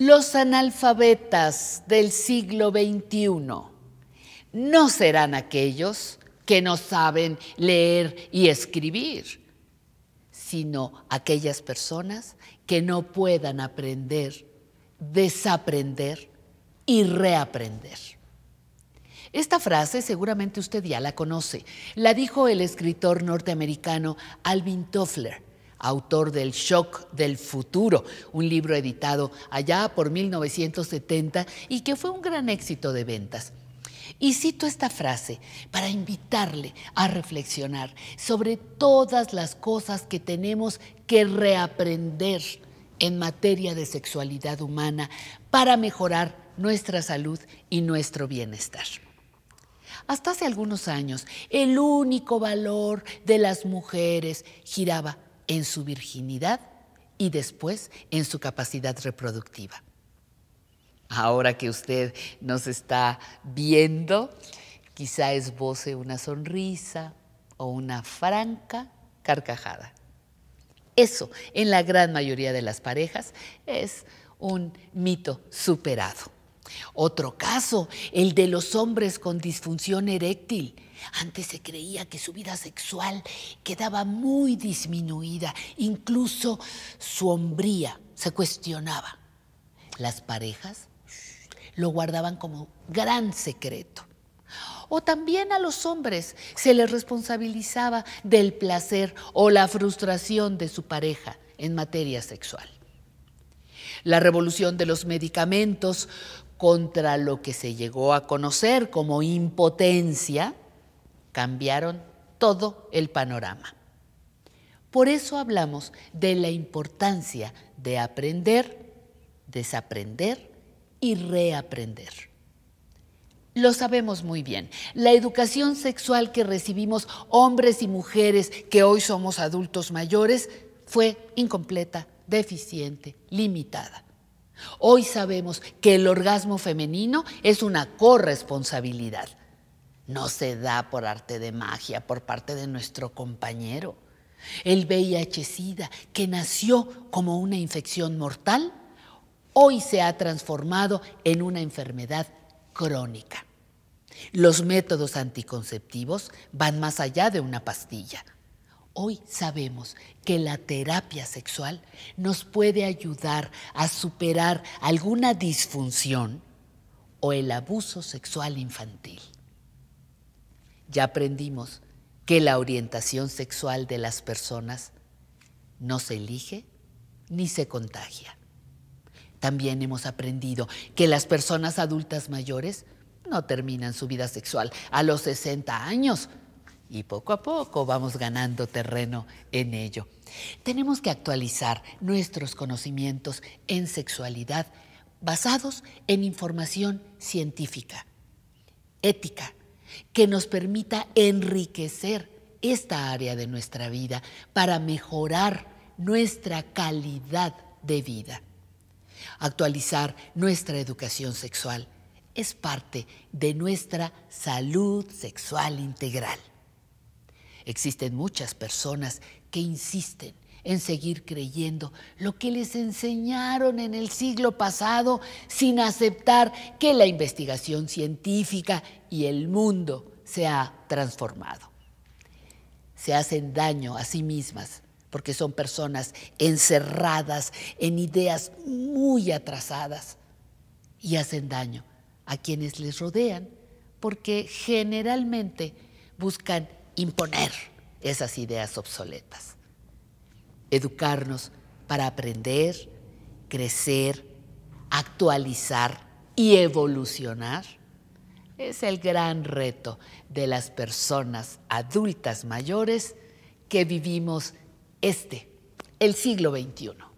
Los analfabetas del siglo XXI no serán aquellos que no saben leer y escribir, sino aquellas personas que no puedan aprender, desaprender y reaprender. Esta frase seguramente usted ya la conoce. La dijo el escritor norteamericano Alvin Toffler autor del Shock del Futuro, un libro editado allá por 1970 y que fue un gran éxito de ventas. Y cito esta frase para invitarle a reflexionar sobre todas las cosas que tenemos que reaprender en materia de sexualidad humana para mejorar nuestra salud y nuestro bienestar. Hasta hace algunos años, el único valor de las mujeres giraba en su virginidad y después en su capacidad reproductiva. Ahora que usted nos está viendo, quizá esboce una sonrisa o una franca carcajada. Eso, en la gran mayoría de las parejas, es un mito superado. Otro caso, el de los hombres con disfunción eréctil. Antes se creía que su vida sexual quedaba muy disminuida, incluso su hombría se cuestionaba. Las parejas lo guardaban como gran secreto. O también a los hombres se les responsabilizaba del placer o la frustración de su pareja en materia sexual. La revolución de los medicamentos contra lo que se llegó a conocer como impotencia, cambiaron todo el panorama. Por eso hablamos de la importancia de aprender, desaprender y reaprender. Lo sabemos muy bien. La educación sexual que recibimos hombres y mujeres que hoy somos adultos mayores fue incompleta, deficiente, limitada. Hoy sabemos que el orgasmo femenino es una corresponsabilidad. No se da por arte de magia por parte de nuestro compañero. El VIH-Sida, que nació como una infección mortal, hoy se ha transformado en una enfermedad crónica. Los métodos anticonceptivos van más allá de una pastilla. Hoy sabemos que la terapia sexual nos puede ayudar a superar alguna disfunción o el abuso sexual infantil. Ya aprendimos que la orientación sexual de las personas no se elige ni se contagia. También hemos aprendido que las personas adultas mayores no terminan su vida sexual a los 60 años, y poco a poco vamos ganando terreno en ello. Tenemos que actualizar nuestros conocimientos en sexualidad basados en información científica, ética, que nos permita enriquecer esta área de nuestra vida para mejorar nuestra calidad de vida. Actualizar nuestra educación sexual es parte de nuestra salud sexual integral. Existen muchas personas que insisten en seguir creyendo lo que les enseñaron en el siglo pasado sin aceptar que la investigación científica y el mundo se ha transformado. Se hacen daño a sí mismas porque son personas encerradas en ideas muy atrasadas y hacen daño a quienes les rodean porque generalmente buscan imponer esas ideas obsoletas. Educarnos para aprender, crecer, actualizar y evolucionar es el gran reto de las personas adultas mayores que vivimos este, el siglo XXI.